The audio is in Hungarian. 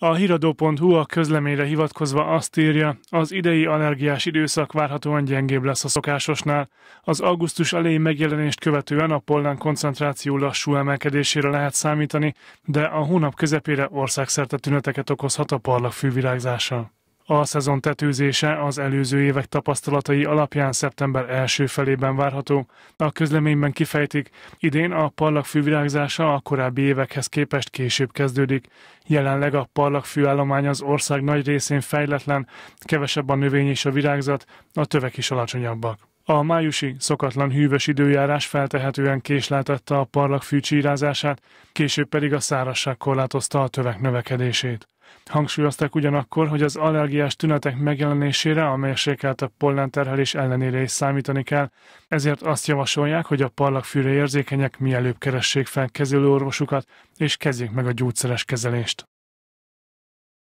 A híradó.hu a közleményre hivatkozva azt írja, az idei allergiás időszak várhatóan gyengébb lesz a szokásosnál. Az augusztus elején megjelenést követően a pollen koncentráció lassú emelkedésére lehet számítani, de a hónap közepére országszerte tüneteket okozhat a parlag fűvirágzása. A szezon tetőzése az előző évek tapasztalatai alapján szeptember első felében várható. A közleményben kifejtik, idén a parlag virágzása a korábbi évekhez képest később kezdődik. Jelenleg a parlag állomány az ország nagy részén fejletlen, kevesebb a növény és a virágzat, a tövek is alacsonyabbak. A májusi, szokatlan hűvös időjárás feltehetően késleltette a parlag csírázását, később pedig a szárazság korlátozta a tövek növekedését. Hangsúlyozták ugyanakkor, hogy az allergiás tünetek megjelenésére a mérsékeltebb pollenterhelés ellenére is számítani kell, ezért azt javasolják, hogy a parlagfűre érzékenyek mielőbb keressék fel kezelőorvosukat, és kezdjék meg a gyógyszeres kezelést.